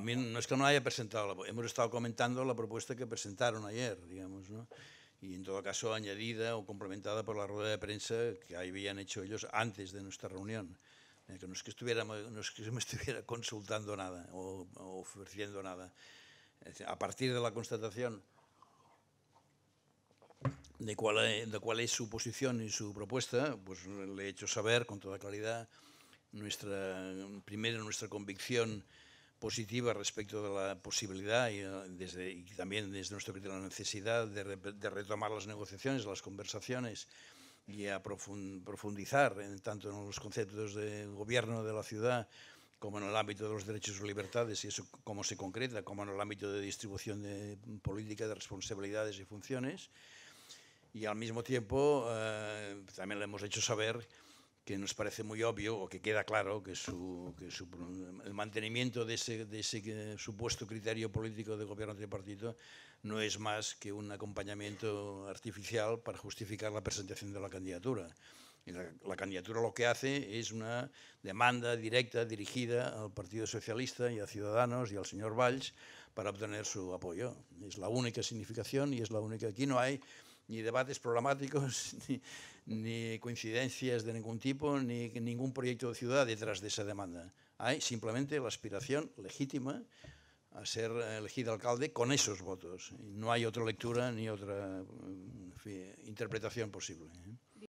no es que no haya presentado, hemos estado comentando la propuesta que presentaron ayer, digamos, ¿no? y en todo caso añadida o complementada por la rueda de prensa que habían hecho ellos antes de nuestra reunión. Eh, no es que, estuviéramos, me estuviera consultando nada o, ofreciendo nada. A partir de la constatación de cuál, es, de cuál es su posición y su propuesta, pues le he hecho saber con toda claridad nuestra, primero nuestra convicción positiva respecto de la posibilidad y, eh, desde, también desde nuestro criterio la necesidad de, retomar las negociaciones, las conversaciones y a profundizar en, tanto en los conceptos de gobierno de la ciudad como en el ámbito de los derechos y libertades y eso cómo se concreta, como en el ámbito de distribución de política de responsabilidades y funciones. Y al mismo tiempo eh, también le hemos hecho saber que nos parece muy obvio o que queda claro que, el mantenimiento de ese, eh, supuesto criterio político de gobierno tripartito no es más que un acompañamiento artificial para justificar la presentación de la candidatura. la, candidatura lo que hace es una demanda directa dirigida al Partido Socialista y a Ciudadanos y al señor Valls para obtener su apoyo. Es la única significación y es la única... Aquí no hay ni debates programáticos, ni, coincidencias de ningún tipo, ni ningún proyecto de ciudad detrás de esa demanda. Hay simplemente la aspiración legítima a ser elegido alcalde con esos votos. No hay otra lectura ni otra interpretación posible. ¿eh?